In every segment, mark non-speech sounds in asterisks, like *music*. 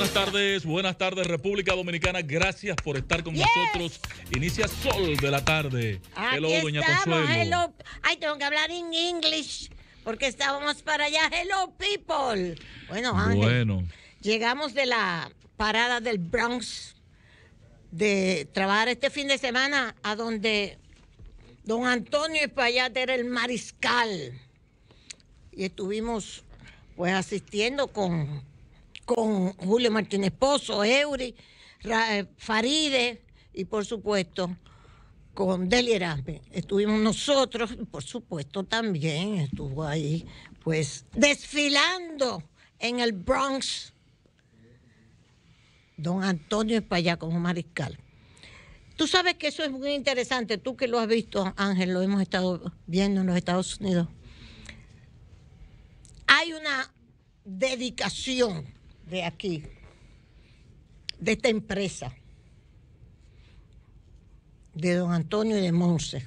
Buenas tardes, buenas tardes República Dominicana, gracias por estar con nosotros. Inicia Sol de la tarde. hello, doña Consuelo. Ay, tengo que hablar en inglés porque estábamos para allá. Hello, people. Bueno, Ángel, bueno. llegamos de la parada del Bronx de trabajar este fin de semana a donde don Antonio Espaillat era el mariscal. Y estuvimos pues asistiendo con con Julio Martínez Pozo, Eury, eh, Faride y por supuesto con Deli Erasme. Estuvimos nosotros, por supuesto también estuvo ahí, pues desfilando en el Bronx. Don Antonio Espallá como mariscal. Tú sabes que eso es muy interesante, tú que lo has visto, Ángel, lo hemos estado viendo en los Estados Unidos. Hay una dedicación de aquí, de esta empresa, de don Antonio y de Monse,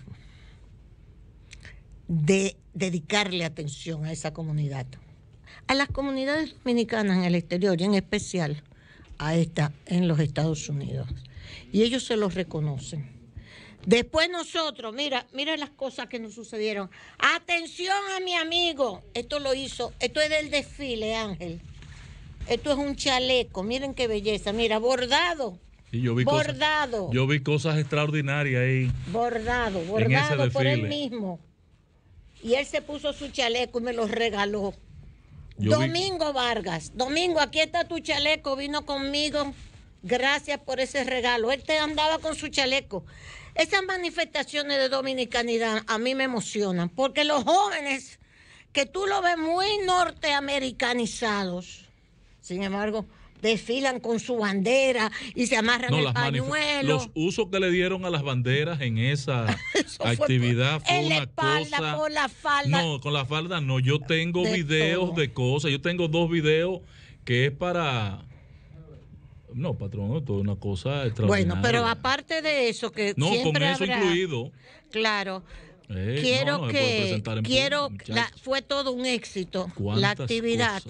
de dedicarle atención a esa comunidad, a las comunidades dominicanas en el exterior y en especial a esta en los Estados Unidos. Y ellos se los reconocen. Después nosotros, mira, mira las cosas que nos sucedieron. Atención a mi amigo. Esto lo hizo, esto es del desfile, Ángel. Esto es un chaleco, miren qué belleza, mira, bordado. yo vi bordado. Cosas, yo vi cosas extraordinarias ahí. Bordado, bordado por él mismo. Y él se puso su chaleco y me lo regaló. Domingo Vargas, Domingo, aquí está tu chaleco, vino conmigo. Gracias por ese regalo. Él te andaba con su chaleco. Esas manifestaciones de dominicanidad a mí me emocionan, porque los jóvenes que tú lo ves muy norteamericanizados, sin embargo, desfilan con su bandera y se amarran el pañuelo. Los usos que le dieron a las banderas en esa *laughs* actividad fue, una la espalda, cosa... la falda. No, con la falda no. Yo tengo videos de cosas. Yo tengo dos videos que es para... No, patrón, esto es una cosa extraordinaria. Bueno, pero aparte de eso, que no, con eso incluido. Claro, eh, quiero que quiero fue todo un éxito la actividad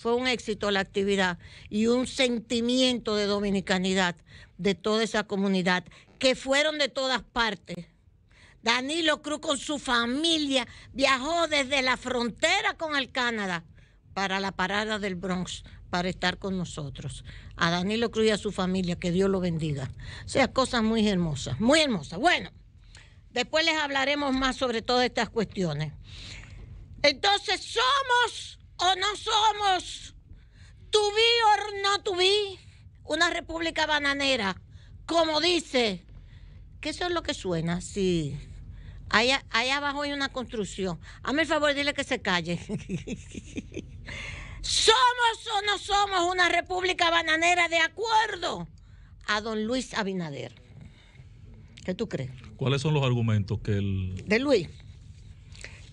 fue un éxito la actividad y un sentimiento de dominicanidad de toda esa comunidad que fueron de todas partes Danilo Cruz con su familia viajó desde la frontera con el Canadá para la parada del Bronx para estar con nosotros. A Danilo Cruz y a su familia, que Dios lo bendiga. O sea, cosas muy hermosas, muy hermosas. Bueno. Después les hablaremos más sobre todas estas cuestiones. Entonces, ¿somos o no somos? tu be or not Una república bananera, como dice, ¿qué eso es lo que suena, sí. Allá, abajo hay una construcción. Hazme el favor, dile que se calle. *laughs* ¿Somos o no somos una república bananera de acuerdo a don Luis Abinader? ¿Qué tú crees? ¿Cuáles son los argumentos que él...? De Luis.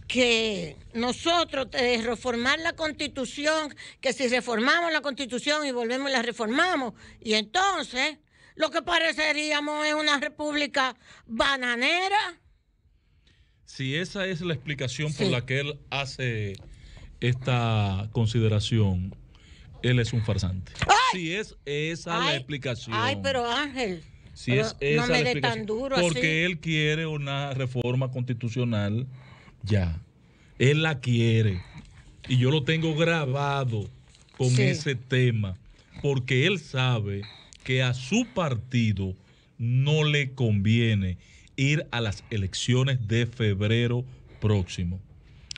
Que nosotros eh, reformar la constitución, que si reformamos la constitución y volvemos y la reformamos, y entonces lo que pareceríamos es una república bananera. Si esa es la explicación por la que él hace esta consideración, él es un farsante. Si es esa la explicación. Ay, pero Ángel es Porque él quiere una reforma constitucional ya. Él la quiere. Y yo lo tengo grabado con ese tema. Porque él sabe que a su partido no le conviene ir a las elecciones de febrero próximo.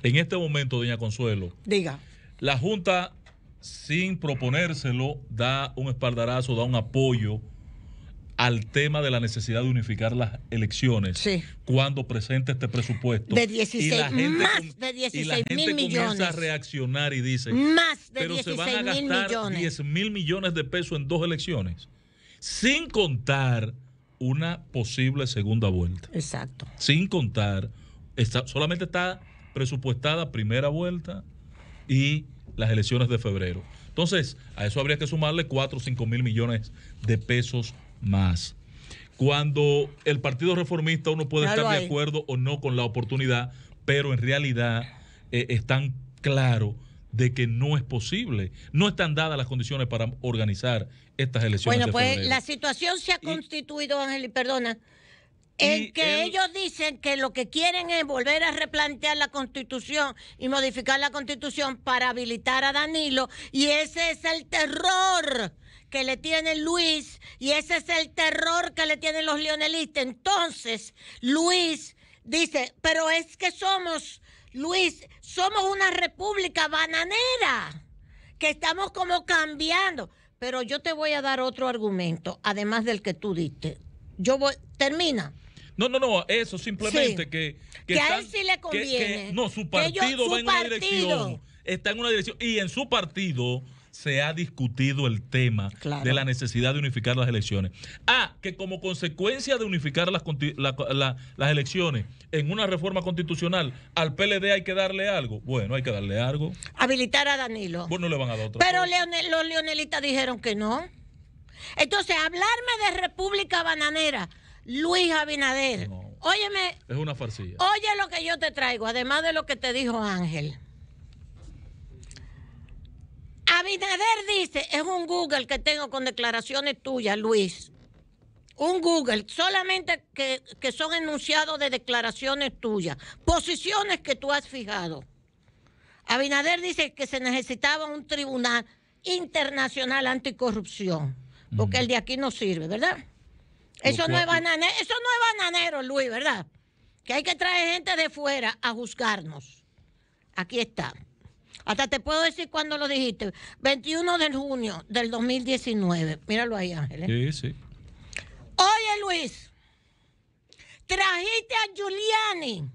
En este momento, doña Consuelo. Diga. La Junta, sin proponérselo, da un espaldarazo, da un apoyo al tema de la necesidad de unificar las elecciones cuando presenta este presupuesto. De y la gente, más de 16 mil millones. comienza a reaccionar y dice, más de pero se van a gastar 10 mil millones de pesos en dos elecciones, sin contar una posible segunda vuelta. Exacto. Sin contar, está, solamente está presupuestada primera vuelta y las elecciones de febrero. Entonces, a eso habría que sumarle 4 o 5 mil millones de pesos más. Cuando el Partido Reformista uno puede estar de acuerdo o no con la oportunidad, pero en realidad eh, están claros de que no es posible. No están dadas las condiciones para organizar estas elecciones. Bueno, pues la situación se ha constituido, Ángel, perdona, en que ellos dicen que lo que quieren es volver a replantear la constitución y modificar la constitución para habilitar a Danilo, y ese es el terror que le tiene Luis y ese es el terror que le tienen los leonelistas. Entonces, Luis dice, pero es que somos, Luis, somos una república bananera, que estamos como cambiando. Pero yo te voy a dar otro argumento, además del que tú diste. Yo voy, termina. No, no, no, eso simplemente que, que, a él sí le conviene. no, su partido va en una dirección. Está en una dirección. Y en su partido se ha discutido el tema de la necesidad de unificar las elecciones. Ah, que como consecuencia de unificar las, elecciones en una reforma constitucional, al PLD hay que darle algo. Bueno, hay que darle algo. Habilitar a Danilo. Bueno, pues le van a dar otro. Pero los leonelistas dijeron que no. Entonces, hablarme de República Bananera, Luis Abinader. No. Óyeme. Es una farcilla. Oye lo que yo te traigo, además de lo que te dijo Ángel. Abinader dice, es un Google que tengo con declaraciones tuyas, Luis. Un Google, solamente que, que son enunciados de declaraciones tuyas, posiciones que tú has fijado. Abinader dice que se necesitaba un tribunal internacional anticorrupción, porque el de aquí no sirve, ¿verdad? eso no es bananero, Luis, ¿verdad? Que hay que traer gente de fuera a juzgarnos. Aquí está. Hasta te puedo decir cuándo lo dijiste. 21 de junio del 2019. Míralo ahí, Ángel. ¿eh? Sí, sí. Oye, Luis, trajiste a Giuliani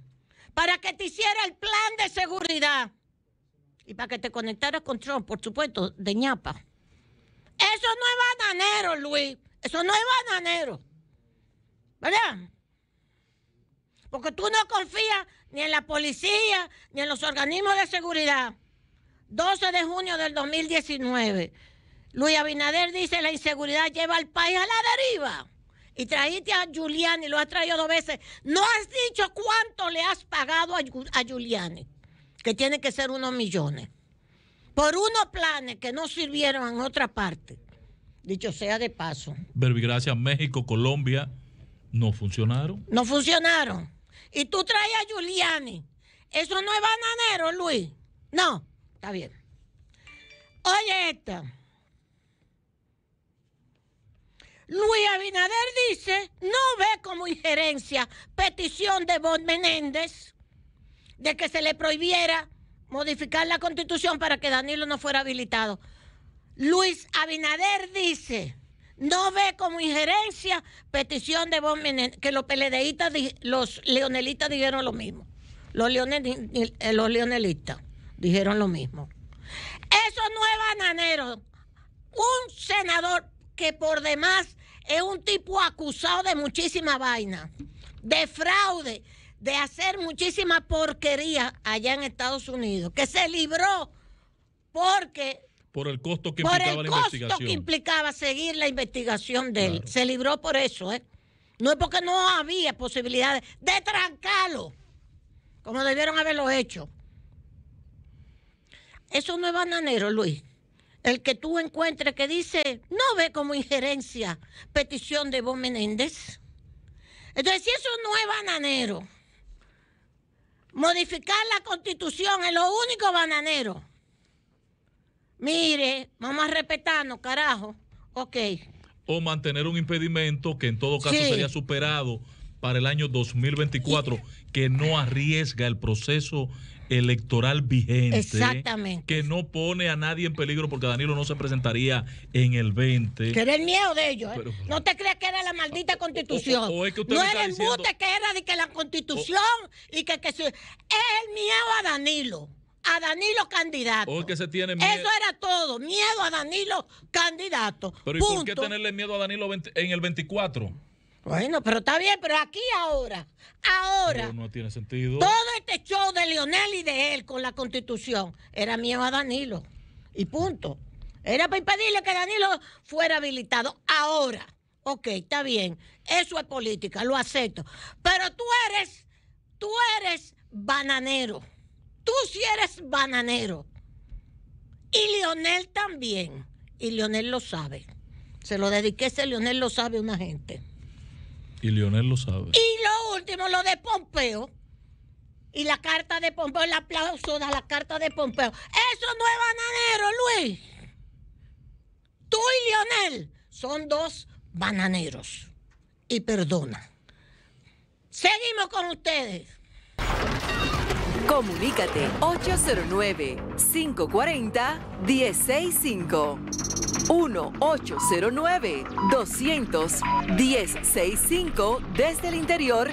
para que te hiciera el plan de seguridad y para que te conectara con Trump, por supuesto, de ñapa. Eso no es bananero, Luis. Eso no es bananero. ¿Verdad? Porque tú no confías ni en la policía, ni en los organismos de seguridad. 12 de junio del 2019. Luis Abinader dice, la inseguridad lleva al país a la deriva. Y trajiste a Giuliani, lo has traído dos veces. No has dicho cuánto le has pagado a, Giuliani, que tiene que ser unos millones. Por unos planes que no sirvieron en otra parte. Dicho sea de paso. Verbigracia, México, Colombia, no funcionaron. No funcionaron. Y tú traes a Giuliani. Eso no es bananero, Luis. No. Está bien. Oye esto. Luis Abinader dice, no ve como injerencia petición de Bob Menéndez de que se le prohibiera modificar la constitución para que Danilo no fuera habilitado. Luis Abinader dice, no ve como injerencia petición de Bob Menéndez, que los peledeístas, los leonelistas dijeron lo mismo, los, eh, los leonelistas dijeron lo mismo. Eso no es bananero. Un senador que por demás es un tipo acusado de muchísima vaina, de fraude, de hacer muchísima porquería allá en Estados Unidos, que se libró porque por el costo que implicaba seguir la investigación de él. Se libró por eso, ¿eh? No es porque no había posibilidades de trancarlo, como debieron haberlo hecho. Eso no es bananero, Luis. El que tú encuentres que dice, no ve como injerencia petición de vos Menéndez. Entonces, si eso no es bananero, modificar la constitución es lo único bananero. Mire, vamos a respetarnos, carajo. Ok. O mantener un impedimento que en todo caso sería superado para el año 2024, que no arriesga el proceso electoral vigente. Exactamente. Que no pone a nadie en peligro porque Danilo no se presentaría en el 20. Que era el miedo de ellos. ¿eh? no te creas que era la maldita constitución. no era el que era de que la constitución y que, es el miedo a Danilo a Danilo candidato. Porque se tiene miedo. Eso era todo, miedo a Danilo candidato. Pero ¿y por qué tenerle miedo a Danilo en el 24? Bueno, pero está bien, pero aquí ahora, ahora. no tiene sentido. Todo de Lionel y de él con la constitución era miedo a Danilo. Y punto. Era para impedirle que Danilo fuera habilitado. Ahora, ok, está bien. Eso es política, lo acepto. Pero tú eres, tú eres bananero. Tú sí eres bananero. Y Lionel también. Y Lionel lo sabe. Se lo dediqué ese Lionel lo sabe una gente. Y Lionel lo sabe. Y lo último, lo de Pompeo y la carta de Pompeo, el aplauso da la carta de Pompeo. Eso no es bananero, Luis. Tú y Lionel son dos bananeros. Y perdona. Seguimos con ustedes. Comunícate 809-540-1065. 1-809-200-1065 desde el interior